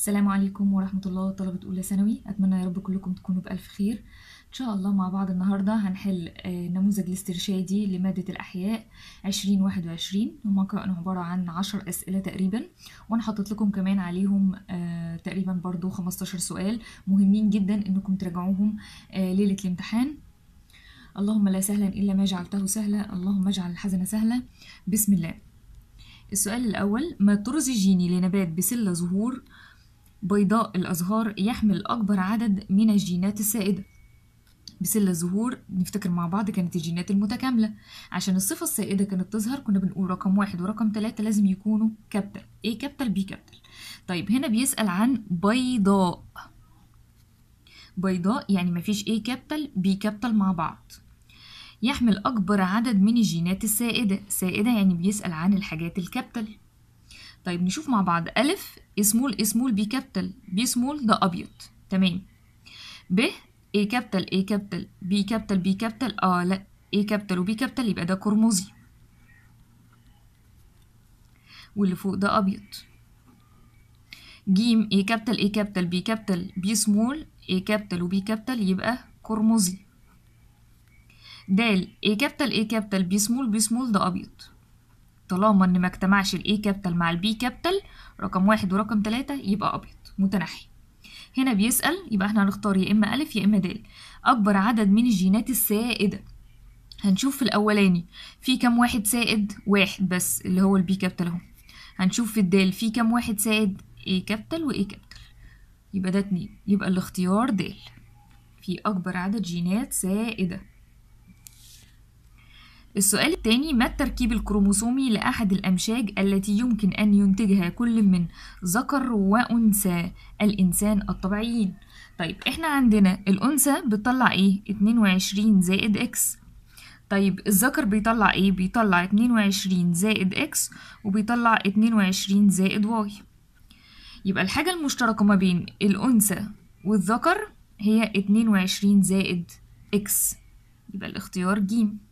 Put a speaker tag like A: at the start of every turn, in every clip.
A: السلام عليكم ورحمة الله طلبة أولى ثانوي أتمنى يا رب كلكم تكونوا بألف خير إن شاء الله مع بعض النهاردة هنحل آه، نموذج الاسترشادي لمادة الأحياء 2021 هما كانوا عبارة عن 10 أسئلة تقريبا وأنا حطيت لكم كمان عليهم آه، تقريبا برضو 15 سؤال مهمين جدا إنكم تراجعوهم آه، ليلة الامتحان اللهم لا سهلا إلا ما جعلته سهلا اللهم اجعل الحزن سهلا بسم الله السؤال الأول ما الطرز الجيني لنبات بسلة زهور بيضاء الأزهار يحمل أكبر عدد من الجينات السائدة بسلة الزهور نفتكر مع بعض كانت الجينات المتكاملة عشان الصفة السائدة كانت تظهر كنا بنقول رقم واحد ورقم ثلاثة لازم يكونوا كابتل A كابتل B كابتل طيب هنا بيسأل عن بيضاء بيضاء يعني مفيش A كابتل B كابتل مع بعض يحمل أكبر عدد من الجينات السائدة سائدة يعني بيسأل عن الحاجات الكابتل طيب نشوف مع بعض ألف سمول سمول بي كابيتال بي سمول ده ابيض تمام ب ايه كابيتال ايه كابيتال بي كابيتال بي كابيتال اه لا ايه كابيتال وبي كابيتال يبقى ده قرمزي واللي فوق ده ابيض جيم ايه كابيتال ايه كابيتال بي كابيتال بي سمول ايه كابيتال وبي كابيتال يبقى قرمزي دال ايه كابيتال ايه كابيتال بي سمول بي سمول ده ابيض طالما ان ما اجتمعش الاي كابيتال مع البي كابيتال رقم واحد ورقم تلاتة يبقى ابيض متنحي هنا بيسأل يبقى احنا هنختار يا اما الف يا اما د اكبر عدد من الجينات السائدة هنشوف في الاولاني في كام واحد سائد واحد بس اللي هو البي كابيتال اهو هنشوف في الدال في كام واحد سائد اي كابيتال واي كابيتال يبقى ده اتنين يبقى الاختيار د في اكبر عدد جينات سائده السؤال الثاني ما التركيب الكروموسومي لأحد الأمشاج التي يمكن أن ينتجها كل من ذكر وأنثى الإنسان الطبيعيين طيب إحنا عندنا الأنثى بتطلع إيه 22 زائد إكس طيب الذكر بيطلع إيه بيطلع 22 زائد إكس وبيطلع 22 زائد واي يبقى الحاجة المشتركة ما بين الأنثى والذكر هي 22 زائد إكس يبقى الاختيار جيم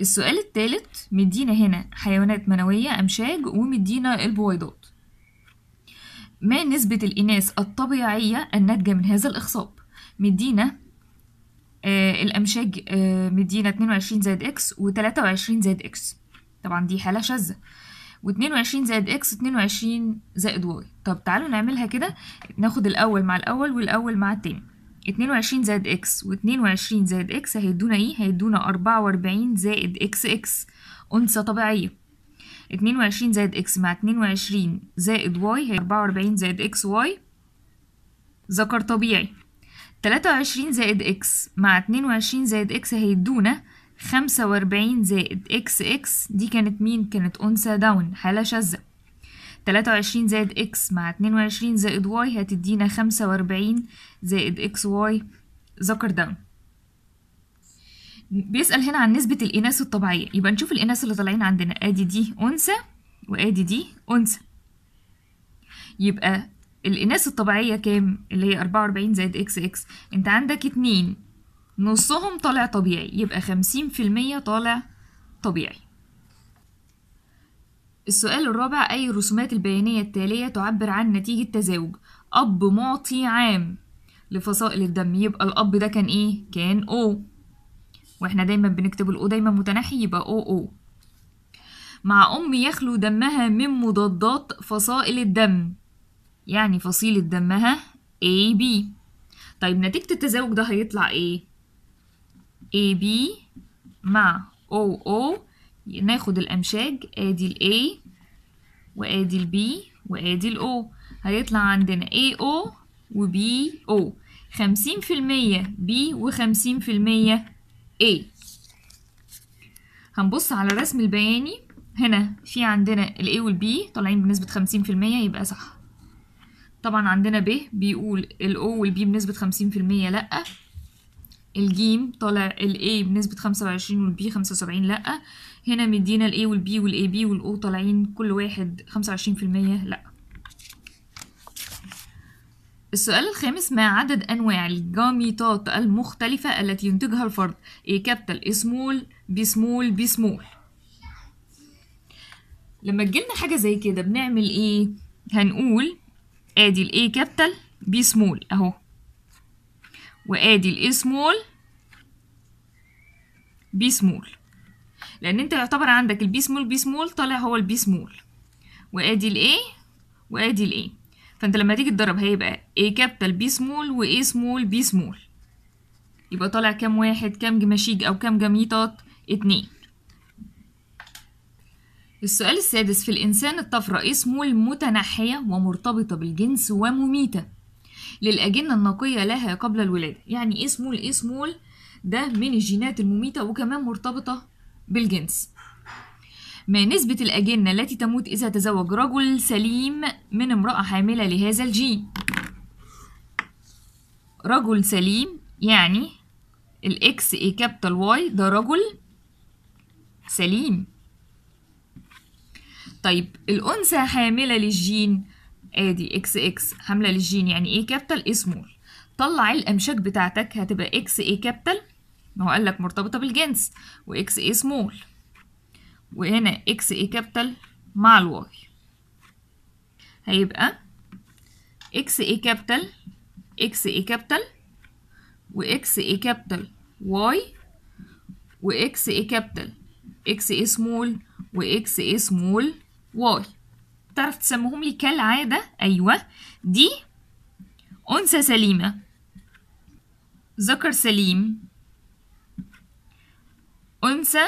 A: السؤال الثالث مدينا هنا حيوانات منوية أمشاج ومدينا البويضات ما نسبة الإناث الطبيعية الناتجة من هذا الإخصاب مدينا آه الأمشاج آه مدينا 22 زائد إكس و23 زائد إكس طبعا دي حالة شاذة و22 زائد إكس 22 زائد واي طب تعالوا نعملها كده ناخد الأول مع الأول والأول مع التاني 22 زائد x و22 زائد x هيدونا ايه هيدونا 44 زائد اكس اكس أنثى طبيعية 22 زائد x مع 22 زائد y هي 44 زائد اكس واي ذكر طبيعي 23 زائد x مع 22 زائد x هيدونا 45 زائد اكس اكس دي كانت مين كانت أنثى داون حالة شاذة 23 زائد x مع 22 زائد y هتدينا 45 زائد xy ذكر ده بيسأل هنا عن نسبة الإناث الطبيعية يبقى نشوف الإناث اللي طالعين عندنا آدي دي أنثى وآدي دي أنثى يبقى الإناث الطبيعية كام اللي هي 44 زائد إكس إكس أنت عندك اتنين نصهم طالع طبيعي يبقى خمسين في المية طالع طبيعي السؤال الرابع أي الرسومات البيانية التالية تعبر عن نتيجة تزاوج أب معطي عام لفصائل الدم يبقى الأب ده كان إيه؟ كان O وإحنا دايما بنكتب الأو دايما متناحي يبقى أو أو مع أم يخلو دمها من مضادات فصائل الدم يعني فصيلة دمها A B طيب نتيجة التزاوج ده هيطلع إيه؟ A B مع O O ناخد الأمشاج ادي ال A وادي ال B وادي ال O هيطلع عندنا AO و BO خمسين في المية B وخمسين في المية A هنبص على الرسم البياني هنا في عندنا ال A وال B طالعين بنسبة خمسين في المية يبقى صح طبعا عندنا ب بيقول ال O وال B بنسبة خمسين في المية لأ الجيم طالع الاي بنسبة خمسة وعشرين والبي خمسة وسبعين لأ هنا مدينا الاي والبي والاي بي والاو طالعين كل واحد خمسة وعشرين في المية لأ السؤال الخامس ما عدد أنواع الجاميطات المختلفة التي ينتجها الفرد A كابتل A سمول B سمول B سمول لما تجيلنا حاجة زي كده بنعمل ايه هنقول ادي الـ A كابتل B سمول اهو وادي الاي سمول بي سمول لان انت يعتبر عندك البي سمول بي سمول طالع هو البي سمول وادي الاي وادي الاي فانت لما تيجي تضرب هيبقى اي كابيتال بي سمول واي سمول بي سمول يبقى طالع كام واحد كام جماشيج او كام جميطات اتنين السؤال السادس في الإنسان الطفرة اي سمول متنحية ومرتبطة بالجنس ومميتة للأجنة النقية لها قبل الولادة يعني ايه سمول ايه سمول ده من الجينات المميتة وكمان مرتبطة بالجنس ما نسبة الأجنة التي تموت إذا تزوج رجل سليم من امرأة حاملة لهذا الجين رجل سليم يعني الإكس إي كابيتال واي ده رجل سليم طيب الأنثى حاملة للجين ادي اكس اكس حامله للجين يعني ايه كابيتال ايه سمول طلع الامشاك بتاعتك هتبقى اكس ايه كابيتال ما هو قال لك مرتبطه بالجنس واكس ايه سمول وهنا اكس ايه كابيتال مع الواي هيبقى اكس ايه كابيتال اكس ايه كابيتال واكس ايه كابيتال واي واكس ايه كابيتال اكس ايه سمول واكس ايه سمول واي تعرف تسموهم لي كالعادة أيوة دي أنثى سليمة ذكر سليم أنثى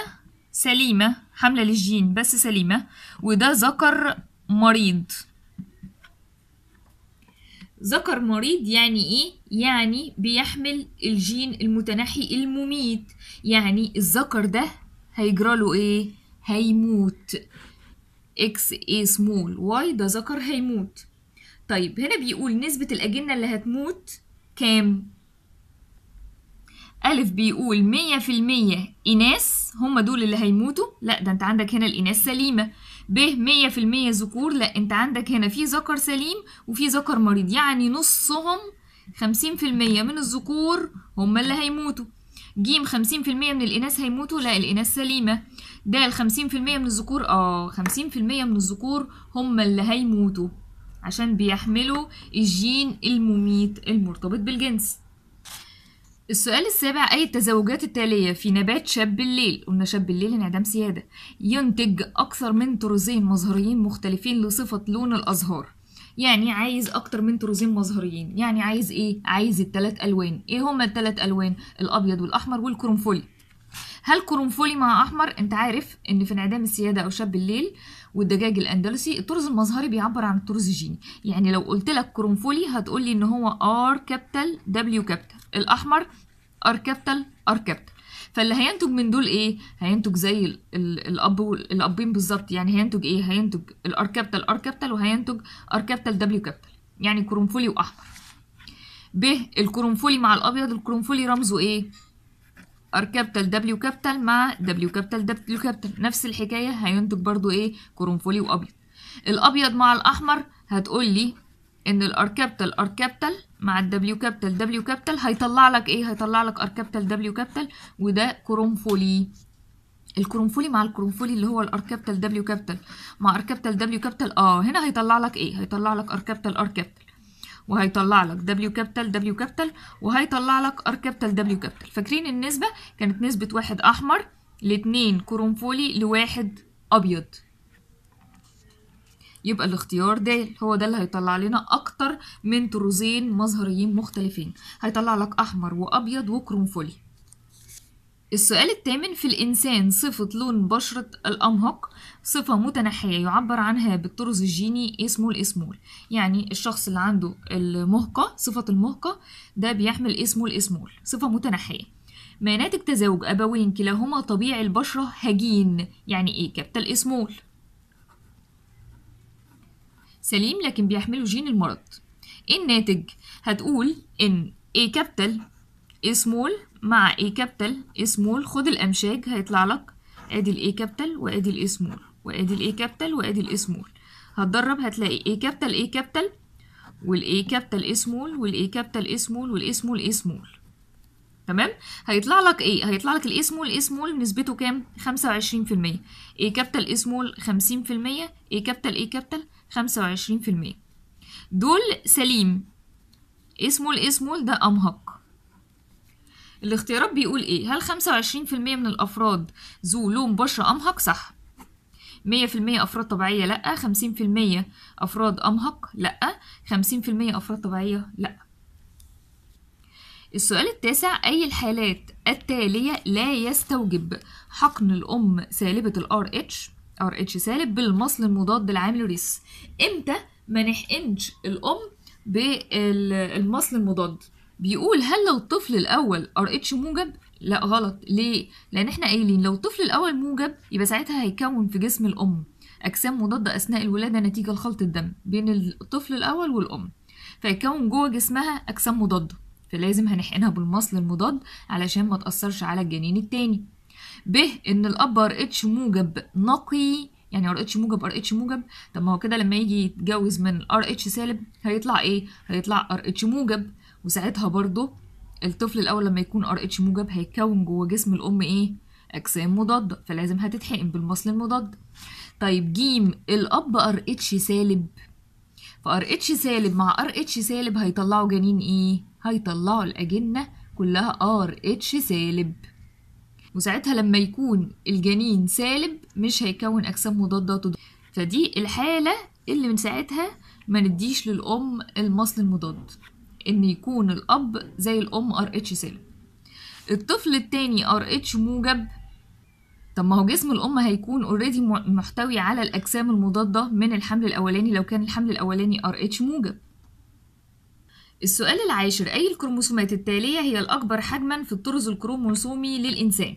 A: سليمة حاملة للجين بس سليمة وده ذكر مريض ذكر مريض يعني ايه؟ يعني بيحمل الجين المتناحي المميت يعني الذكر ده هيجراله ايه؟ هيموت اكس اي سمول واي ده ذكر هيموت طيب هنا بيقول نسبة الأجنة اللي هتموت كام؟ أ بيقول مية في المية إناث هما دول اللي هيموتوا لأ ده أنت عندك هنا الإناث سليمة ب مية في المية ذكور لأ أنت عندك هنا في ذكر سليم وفي ذكر مريض يعني نصهم خمسين في المية من الذكور هما اللي هيموتوا جيم خمسين في المية من الإناث هيموتوا لأ الإناث سليمة ده ال 50% من الذكور اه 50% من الذكور هم اللي هيموتوا عشان بيحملوا الجين المميت المرتبط بالجنس السؤال السابع أي التزاوجات التالية في نبات شاب الليل قلنا شاب الليل انعدام يعني سيادة ينتج أكثر من طرزين مظهريين مختلفين لصفة لون الأزهار يعني عايز أكتر من طرزين مظهريين يعني عايز إيه؟ عايز التلات ألوان إيه هما التلات ألوان؟ الأبيض والأحمر والكرنفلي هل كرنفولي مع احمر انت عارف ان في انعدام السياده او شاب الليل والدجاج الاندلسي الطرز المظهري بيعبر عن الطرز الجيني يعني لو قلت لك كرنفولي هتقول لي ان هو ار كابيتال دبليو كابيتال الاحمر ار كابيتال ار كابيتال فاللي هينتج من دول ايه هينتج زي الـ الـ الاب والابين بالظبط يعني هينتج ايه هينتج الار كابيتال ار كابيتال وهينتج ار كابيتال دبليو كابيتال يعني كرنفولي واحمر ب الكرنفولي مع الابيض الكرنفولي رمزه ايه ار كابيتال دبليو كابيتال مع دبليو كابيتال دبليو كابيتال نفس الحكايه هينتج برضو ايه كرنفولي وابيض الابيض مع الاحمر هتقول لي ان الار كابيتال ار كابيتال مع الدبليو كابيتال دبليو كابيتال هيطلع لك ايه هيطلع لك ار كابيتال دبليو كابيتال وده كرنفولي الكرنفولي مع الكرنفولي اللي هو الار كابيتال دبليو كابيتال مع ار كابيتال دبليو كابيتال اه هنا هيطلع لك ايه هيطلع لك ار كابيتال ار كابيتال وهيطلع لك W كابيتال W كابيتال وهيطلع لك R كابيتال W كابيتال فاكرين النسبة كانت نسبة واحد أحمر لاتنين كرنفولي لواحد أبيض يبقى الاختيار ده هو ده اللي هيطلع لنا أكتر من طرزين مظهريين مختلفين هيطلع لك أحمر وأبيض وكرنفولي السؤال الثامن في الإنسان صفة لون بشرة الأمهق صفة متنحية يعبر عنها بالطرز الجيني اسمه الإسمول يعني الشخص اللي عنده المهقة صفة المهقة ده بيحمل اسمه الإسمول صفة متنحية ما ناتج تزاوج أبوين كلاهما طبيعي البشرة هجين يعني إيه كابتل الإسمول سليم لكن بيحمله جين المرض إيه الناتج هتقول إن إيه كابتل إسمول مع A capital سمول خد الأمشاج هيطلع لك ادي الاي كابيتال وادي الاي سمول وادي الاي كابيتال وادي الاي سمول هتدرب هتلاقي اي كابيتال اي كابيتال والاي كابيتال اي سمول والاي كابيتال اي سمول والاي سمول اي سمول تمام هيطلع لك ايه هيطلع لك الاي سمول اي سمول نسبته كام 25% اي كابيتال اي سمول 50% اي كابيتال اي كابيتال 25% دول سليم اي سمول اي سمول ده امهق الاختيارات بيقول ايه هل 25% من الافراد ذو لون بشرة امهق صح 100% افراد طبيعية لا 50% افراد امهق لا 50% افراد طبيعية لا السؤال التاسع أي الحالات التالية لا يستوجب حقن الأم سالبة الار اتش ار اتش سالب بالمصل المضاد العامل ريس امتى ما نحقنش الأم بالمصل المضاد بيقول هل لو الطفل الاول ار اتش موجب لا غلط ليه لان احنا قايلين لو الطفل الاول موجب يبقى ساعتها هيكون في جسم الام اجسام مضاده اثناء الولاده نتيجه لخلط الدم بين الطفل الاول والام فيكون جوه جسمها اجسام مضاده فلازم هنحقنها بالمصل المضاد علشان ما تاثرش على الجنين التاني ب ان الاب ار اتش موجب نقي يعني ار اتش موجب ار اتش موجب طب ما هو كده لما يجي يتجوز من ار اتش سالب هيطلع ايه هيطلع ار اتش موجب وساعتها برضو الطفل الاول لما يكون ار اتش موجب هيكون جوه جسم الام ايه اجسام مضاده فلازم هتتحقن بالمصل المضاد طيب جيم الاب ار اتش سالب فار اتش سالب مع ار اتش سالب هيطلعوا جنين ايه هيطلعوا الاجنه كلها ار اتش سالب وساعتها لما يكون الجنين سالب مش هيكون اجسام مضاده تضاد فدي الحاله اللي من ساعتها ما نديش للام المصل المضاد ان يكون الاب زي الام ار اتش سالب الطفل التاني ار اتش موجب طب ما هو جسم الام هيكون اوريدي محتوي على الاجسام المضاده من الحمل الاولاني لو كان الحمل الاولاني ار اتش موجب السؤال العاشر اي الكروموسومات التاليه هي الاكبر حجما في الطرز الكروموسومي للانسان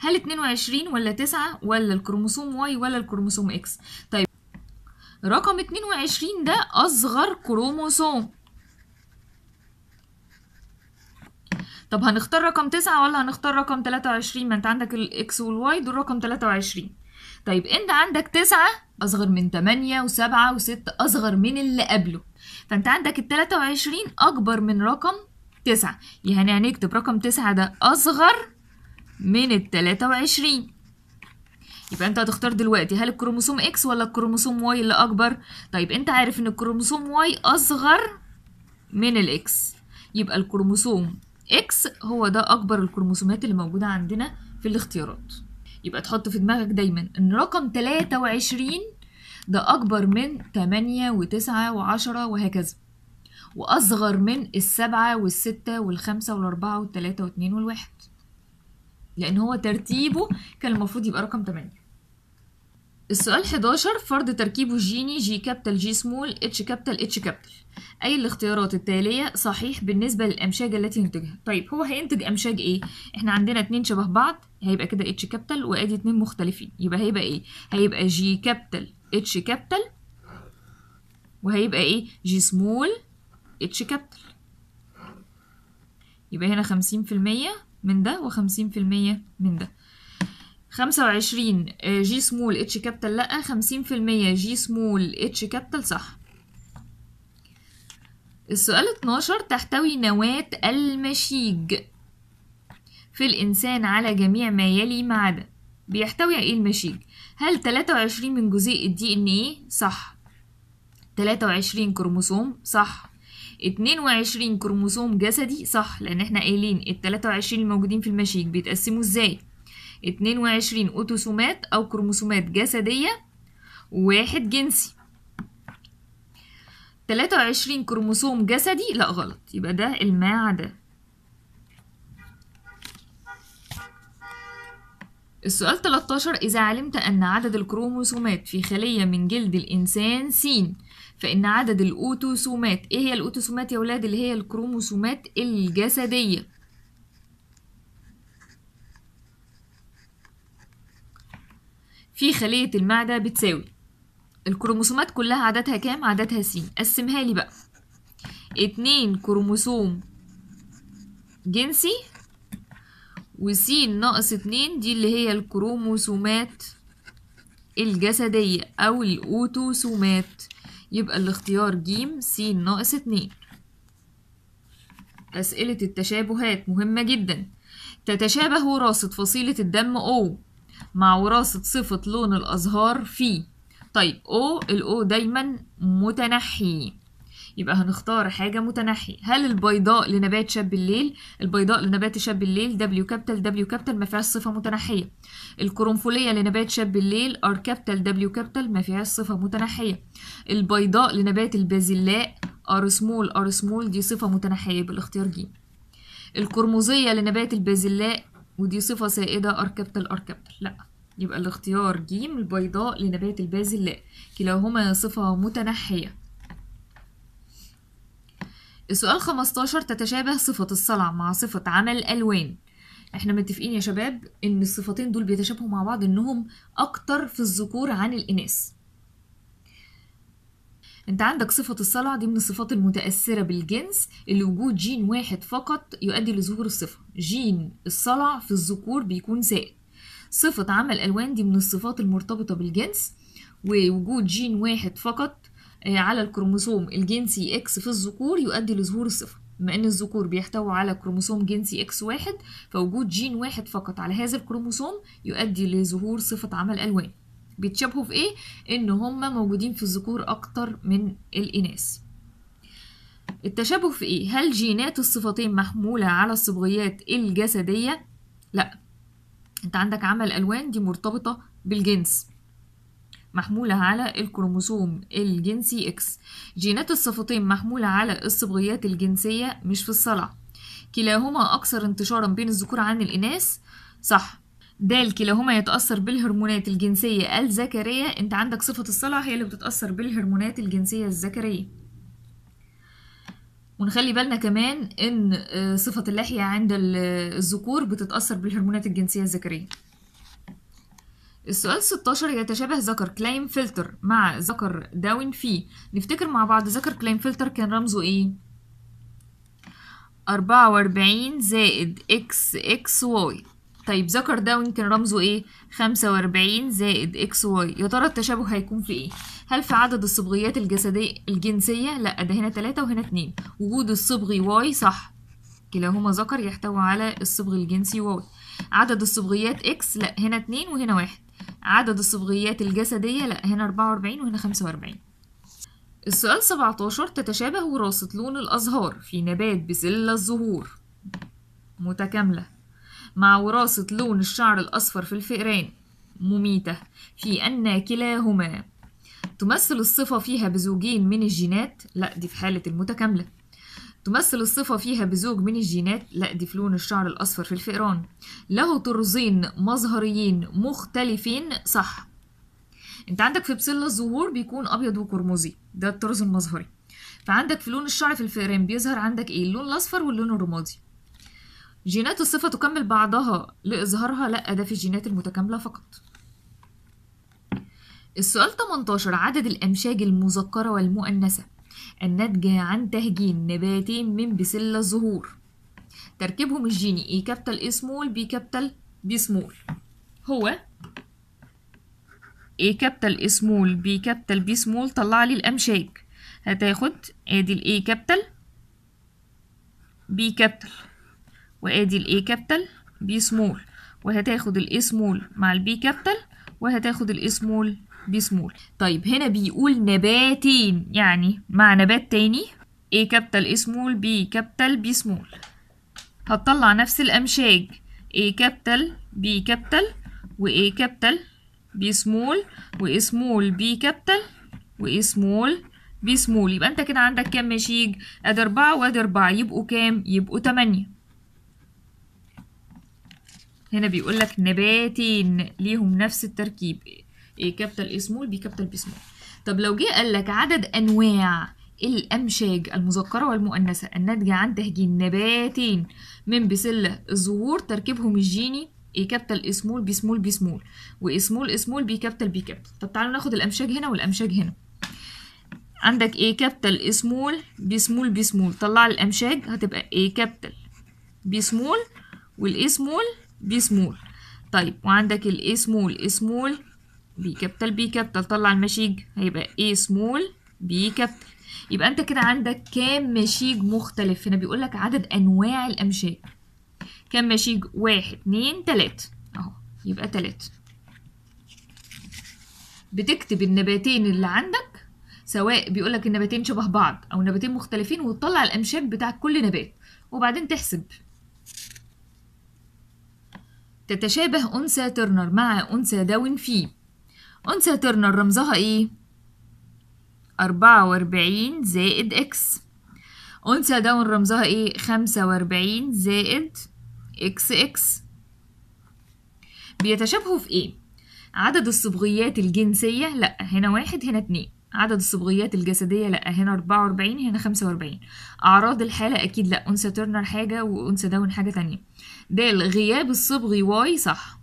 A: هل 22 ولا 9 ولا الكروموسوم واي ولا الكروموسوم اكس طيب رقم 22 ده اصغر كروموسوم طب هنختار رقم تسعة ولا هنختار رقم 23 ما انت عندك الاكس والواي دول رقم 23 طيب انت عندك تسعة اصغر من تمانية وسبعة وستة اصغر من اللي قبله فانت عندك ال 23 اكبر من رقم تسعة يعني هنكتب رقم تسعة ده اصغر من ال 23 يبقى انت هتختار دلوقتي هل الكروموسوم اكس ولا الكروموسوم واي اللي اكبر طيب انت عارف ان الكروموسوم واي اصغر من الاكس يبقى الكروموسوم اكس هو ده اكبر الكروموسومات اللي موجوده عندنا في الاختيارات يبقى تحط في دماغك دايما ان رقم 23 ده اكبر من 8 و9 و10 وهكذا واصغر من السبعة والستة والخمسة والاربعة والتلاتة واثنين والواحد لان هو ترتيبه كان المفروض يبقى رقم 8 السؤال 11 فرض تركيبه الجيني جي كابيتال جي سمول اتش كابيتال اتش كابيتال اي الاختيارات التاليه صحيح بالنسبه للامشاج التي ينتجها طيب هو هينتج امشاج ايه احنا عندنا اتنين شبه بعض هيبقى كده اتش كابيتال وادي اتنين مختلفين يبقى هيبقى ايه هيبقى جي كابيتال اتش كابيتال وهيبقى ايه جي سمول اتش كابيتال يبقى هنا خمسين في المية من ده وخمسين في المية من ده خمسة وعشرين جي سمول اتش كابيتال لأ خمسين في المية جي سمول اتش كابيتال صح السؤال اتناشر تحتوي نواة المشيج في الإنسان على جميع ما يلي ما عدا بيحتوي ايه المشيج هل تلاتة وعشرين من جزيء الدي ان ايه صح تلاتة وعشرين كروموسوم صح اتنين وعشرين كروموسوم جسدي صح لان احنا قايلين التلاتة وعشرين الموجودين في المشيج بيتقسموا ازاي 22 أوتوسومات أو كروموسومات جسدية وواحد جنسي 23 كروموسوم جسدي لا غلط يبقى ده المعدة السؤال 13 إذا علمت أن عدد الكروموسومات في خلية من جلد الإنسان س فإن عدد الأوتوسومات إيه هي الأوتوسومات يا ولاد اللي هي الكروموسومات الجسدية في خلية المعدة بتساوي الكروموسومات كلها عددها كام عددها س قسمها لي بقى اتنين كروموسوم جنسي وس ناقص اتنين دي اللي هي الكروموسومات الجسدية أو الأوتوسومات يبقى الاختيار ج س ناقص اتنين أسئلة التشابهات مهمة جدا تتشابه وراثة فصيلة الدم O مع وراثة صفة لون الأزهار في طيب O الأو دايما متنحي يبقى هنختار حاجة متنحي هل البيضاء لنبات شاب الليل البيضاء لنبات شاب الليل W كابيتال W كابيتال ما فيهاش صفة متنحية القرنفلية لنبات شاب الليل R كابيتال W كابيتال ما فيهاش صفة متنحية البيضاء لنبات البازلاء R سمول R سمول دي صفة متنحية بالاختيار جيم القرمزية لنبات البازلاء ودي صفة سائدة أر كابيتال أر كابيتال لأ يبقى الاختيار ج البيضاء لنبات البازل لا كلاهما صفة متنحية السؤال 15 تتشابه صفة الصلع مع صفة عمل الألوان احنا متفقين يا شباب ان الصفتين دول بيتشابهوا مع بعض انهم اكتر في الذكور عن الاناث انت عندك صفة الصلع دي من الصفات المتأثرة بالجنس اللي وجود جين واحد فقط يؤدي لظهور الصفة جين الصلع في الذكور بيكون زائد صفة عمل ألوان دي من الصفات المرتبطة بالجنس ووجود جين واحد فقط آه، على الكروموسوم الجنسي X في الذكور يؤدي لظهور الصفة بما ان الذكور بيحتووا على كروموسوم جنسي X واحد فوجود جين واحد فقط على هذا الكروموسوم يؤدي لظهور صفة عمل ألوان بيتشابهوا في ايه ان هما موجودين في الذكور اكتر من الاناث التشابه في ايه هل جينات الصفتين محمولة على الصبغيات الجسدية لا انت عندك عمل الوان دي مرتبطة بالجنس محمولة على الكروموسوم الجنسي X جينات الصفتين محمولة على الصبغيات الجنسية مش في الصلع كلاهما أكثر انتشارا بين الذكور عن الإناث صح د هما يتأثر بالهرمونات الجنسية الذكرية انت عندك صفة الصلع هي اللي بتتأثر بالهرمونات الجنسية الذكرية ونخلي بالنا كمان ان آه، صفة اللحية عند آه، الذكور بتتأثر بالهرمونات الجنسية الذكرية السؤال 16 يتشابه ذكر كلايم فلتر مع ذكر داون في نفتكر مع بعض ذكر كلايم فلتر كان رمزه ايه أربعة وأربعين زائد اكس اكس واي طيب ذكر ده ويمكن رمزه ايه خمسة واربعين زائد اكس واي يا ترى التشابه هيكون في ايه هل في عدد الصبغيات الجسدية الجنسية لا ده هنا تلاتة وهنا اتنين وجود الصبغي واي صح كلاهما ذكر يحتوي على الصبغ الجنسي واي عدد الصبغيات اكس لا هنا اتنين وهنا واحد عدد الصبغيات الجسدية لا هنا اربعة واربعين وهنا خمسة واربعين السؤال 17 تتشابه وراثة لون الأزهار في نبات بسلة الزهور متكاملة مع وراثة لون الشعر الأصفر في الفئران مميتة في أن كلاهما تمثل الصفة فيها بزوجين من الجينات لا دي في حالة المتكاملة تمثل الصفة فيها بزوج من الجينات لا دي في لون الشعر الأصفر في الفئران له طرزين مظهريين مختلفين صح انت عندك في بسلة الظهور بيكون أبيض وقرمزي ده الطرز المظهري فعندك في لون الشعر في الفئران بيظهر عندك ايه اللون الأصفر واللون الرمادي جينات الصفة تكمل بعضها لإظهارها لأ ده في الجينات المتكاملة فقط السؤال 18 عدد الأمشاج المذكرة والمؤنثة الناتجة عن تهجين نباتين من بسلة الزهور تركيبهم الجيني A كابتل A سمول B كابتل B سمول هو A كابتل A سمول B كابتل B سمول طلع لي الأمشاج هتاخد ادي ال A كابتل B كابتل وادي الاي كابيتال بي سمول وهتاخد الاي سمول مع البي كابيتال وهتاخد الاي سمول بي سمول طيب هنا بيقول نباتين يعني مع نبات تاني اي كابيتال اي سمول بي كابيتال بي سمول هتطلع نفس الامشاج اي كابيتال بي كابيتال واي كابيتال بي سمول واي سمول بي كابيتال واي سمول بي سمول يبقى انت كده عندك كام مشيج ادي اربعة وادي اربعة يبقوا كام يبقوا 8 هنا بيقول لك نباتين ليهم نفس التركيب ايه كابيتال ايه سمول بي كابيتال بي سمول طب لو جه قال لك عدد انواع الامشاج المذكره والمؤنثه الناتجه عن تهجين نباتين من بسله الزهور تركيبهم الجيني ايه كابيتال سمول بي سمول بي سمول وسمول سمول بي كابيتال بي كابيتال طب تعالوا ناخد الامشاج هنا والامشاج هنا عندك ايه كابيتال سمول بي سمول بي سمول طلع الامشاج هتبقى ايه كابيتال بي سمول والاي سمول بي سمول طيب وعندك الاي سمول سمول بي كابيتال بي كابيتال طلع المشيج هيبقى اي سمول بي كابيتال يبقى انت كده عندك كام مشيج مختلف هنا بيقول لك عدد انواع الامشاج كام مشيج واحد اتنين تلاتة اهو يبقى تلاتة بتكتب النباتين اللي عندك سواء بيقول لك النباتين شبه بعض او نباتين مختلفين وتطلع الامشاج بتاع كل نبات وبعدين تحسب تتشابه أنثى ترنر مع أنثى داون في أنثى ترنر رمزها إيه؟ أربعة وأربعين زائد إكس أنثى داون رمزها إيه؟ خمسة وأربعين زائد إكس إكس بيتشابهوا في إيه؟ عدد الصبغيات الجنسية لأ هنا واحد هنا اتنين عدد الصبغيات الجسدية لأ هنا 44 هنا 45 أعراض الحالة أكيد لأ أنثى ترنر حاجة وأنثى داون حاجة تانية د غياب الصبغي واي صح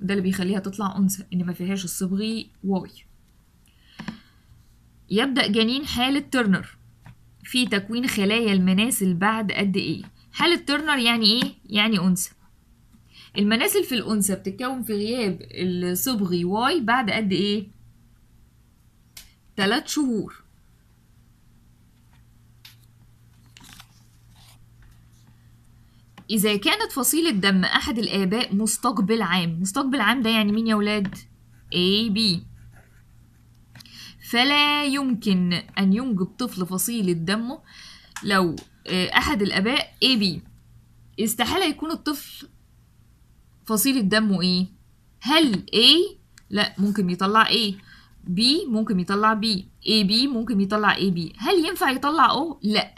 A: ده اللي بيخليها تطلع أنثى إن ما فيهاش الصبغي واي يبدأ جنين حالة ترنر في تكوين خلايا المناسل بعد قد إيه حالة ترنر يعني إيه؟ يعني أنثى المناسل في الأنثى بتتكون في غياب الصبغي واي بعد قد إيه؟ تلات شهور إذا كانت فصيلة دم أحد الآباء مستقبل عام مستقبل عام ده يعني مين يا ولاد؟ A B فلا يمكن أن ينجب طفل فصيلة دمه لو آه، أحد الآباء A B استحالة يكون الطفل فصيلة دمه إيه؟ هل A؟ لأ ممكن يطلع A بي ممكن يطلع بي اي بي ممكن يطلع اي بي هل ينفع يطلع او لا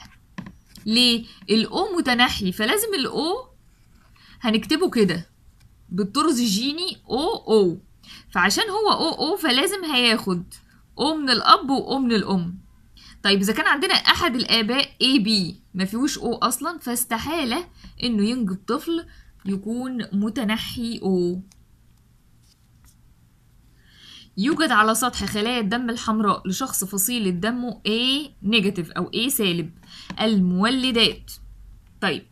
A: ليه الاو متناحي فلازم الاو هنكتبه كده بالطرز الجيني او او فعشان هو او او فلازم هياخد او من الاب واو من الام طيب اذا كان عندنا احد الاباء اي بي ما فيهوش او اصلا فاستحاله انه ينجب طفل يكون متنحي او يوجد على سطح خلايا الدم الحمراء لشخص فصيلة دمه A نيجاتيف أو A سالب المولدات طيب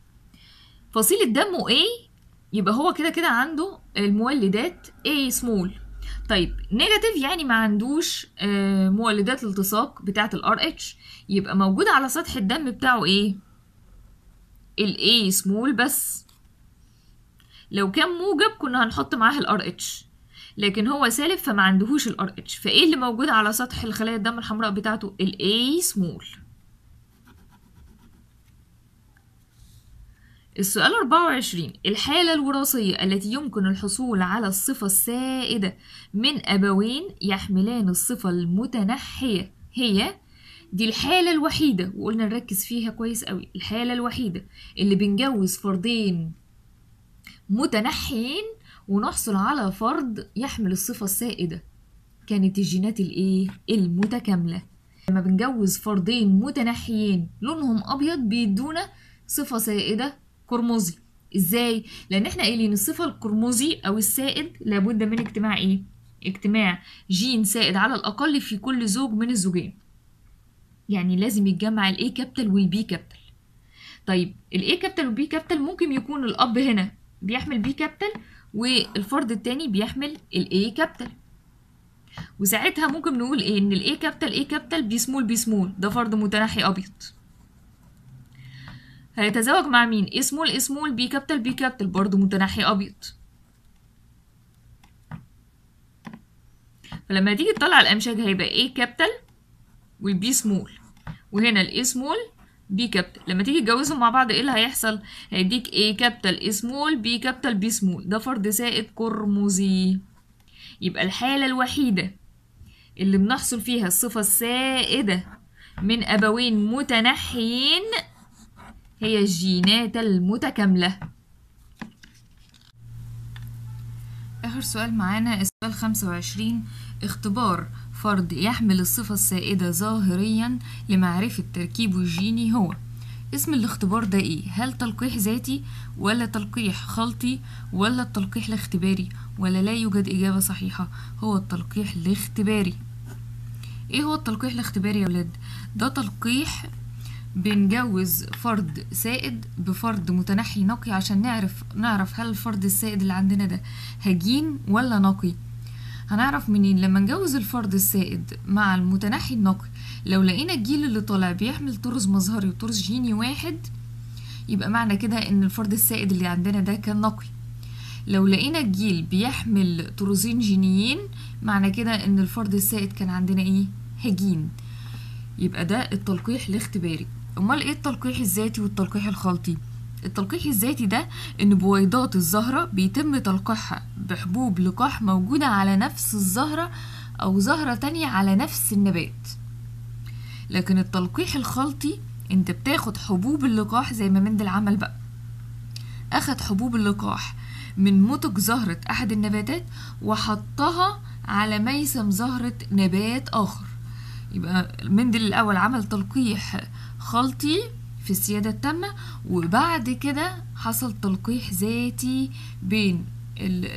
A: فصيلة دمه A يبقى هو كده كده عنده المولدات A سمول طيب نيجاتيف يعني ما عندوش آه، مولدات التصاق بتاعة ال RH يبقى موجود على سطح الدم بتاعه ايه A سمول بس لو كان موجب كنا هنحط معاه ال RH لكن هو سالب فما عندهوش الار RH فايه اللي موجود على سطح الخلايا الدم الحمراء بتاعته الاي A small السؤال 24 الحالة الوراثية التي يمكن الحصول على الصفة السائدة من أبوين يحملان الصفة المتنحية هي دي الحالة الوحيدة وقلنا نركز فيها كويس قوي الحالة الوحيدة اللي بنجوز فردين متنحيين ونحصل على فرد يحمل الصفة السائدة كانت الجينات الايه المتكاملة لما بنجوز فردين متناحيين لونهم ابيض بيدونا صفة سائدة قرمزي ازاي لان احنا قايلين الصفة القرمزي او السائد لابد من اجتماع ايه اجتماع جين سائد على الاقل في كل زوج من الزوجين يعني لازم يتجمع الاي كابتل والبي كابتل طيب الاي كابتل والبي كابتل ممكن يكون الاب هنا بيحمل بي كابتل والفرد التاني بيحمل A كابتل وساعتها ممكن نقول ايه ان A كابتل A كابتل بي سمول بي سمول ده فرد متناحي ابيض هيتزوج مع مين A سمول A سمول بي كابتل بي كابتل برضه متناحي ابيض فلما تيجي تطلع الامشاج هيبقى اي كابيتال والبي سمول وهنا A سمول بي كابيتال لما تيجي تجوزهم مع بعض ايه اللي هيحصل هيديك A كابيتال سمول بي كابيتال بي سمول ده فرد سائد قرمزي يبقى الحالة الوحيدة اللي بنحصل فيها الصفة السائدة من أبوين متنحيين هي الجينات المتكاملة آخر سؤال معانا السؤال 25 اختبار فرد يحمل الصفة السائدة ظاهريا لمعرفة تركيبه الجيني هو اسم الاختبار ده ايه هل تلقيح ذاتي ولا تلقيح خلطي ولا التلقيح الاختباري ولا لا يوجد إجابة صحيحة هو التلقيح الاختباري ايه هو التلقيح الاختباري يا ولاد ده تلقيح بنجوز فرد سائد بفرد متنحي نقي عشان نعرف نعرف هل الفرد السائد اللي عندنا ده هجين ولا نقي هنعرف منين لما نجوز الفرد السائد مع المتناحي النقي لو لقينا الجيل اللي طالع بيحمل طرز مظهري وطرز جيني واحد يبقى معنى كده ان الفرد السائد اللي عندنا ده كان نقي لو لقينا الجيل بيحمل طرزين جينيين معنى كده ان الفرد السائد كان عندنا ايه هجين يبقى ده التلقيح الاختباري امال ايه التلقيح الذاتي والتلقيح الخلطي التلقيح الذاتي ده ان بويضات الزهرة بيتم تلقيحها بحبوب لقاح موجودة على نفس الزهرة او زهرة تانية على نفس النبات لكن التلقيح الخلطي انت بتاخد حبوب اللقاح زي ما مندل عمل بقى اخد حبوب اللقاح من متج زهرة احد النباتات وحطها على ميسم زهرة نبات اخر يبقى مندل الاول عمل تلقيح خلطي في السيادة التامة وبعد كده حصل تلقيح ذاتي بين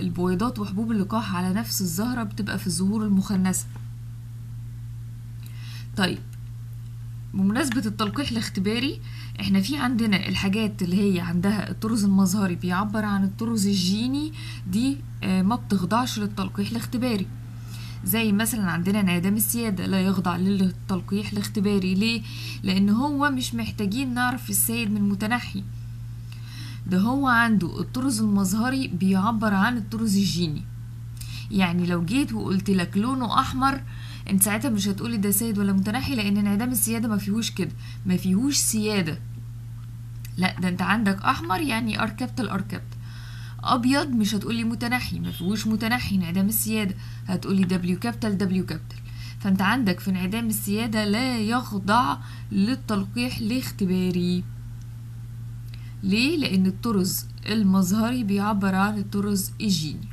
A: البويضات وحبوب اللقاح على نفس الزهرة بتبقى في الزهور المخنثة طيب بمناسبة التلقيح الاختباري احنا في عندنا الحاجات اللي هي عندها الطرز المظهري بيعبر عن الطرز الجيني دي آه، ما بتخضعش للتلقيح الاختباري زي مثلا عندنا انعدام السيادة لا يخضع للتلقيح الاختباري ليه؟ لأن هو مش محتاجين نعرف السيد من المتنحي ده هو عنده الطرز المظهري بيعبر عن الطرز الجيني يعني لو جيت وقلت لك لونه احمر انت ساعتها مش هتقولي ده سيد ولا متنحي لان انعدام السياده ما فيهوش كده ما فيهوش سياده لا ده انت عندك احمر يعني اركبت الاركبت ابيض مش هتقولي متنحي ما فيهوش متنحي انعدام السياده هتقولي دبليو كابيتال دبليو كابيتال فانت عندك في انعدام السياده لا يخضع للتلقيح الاختباري ليه لان الطرز المظهري بيعبر عن الطرز الجيني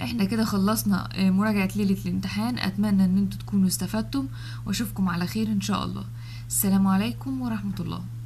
A: احنا كده خلصنا آه، مراجعه ليله الامتحان اتمنى ان انتوا تكونوا استفدتم واشوفكم على خير ان شاء الله السلام عليكم ورحمه الله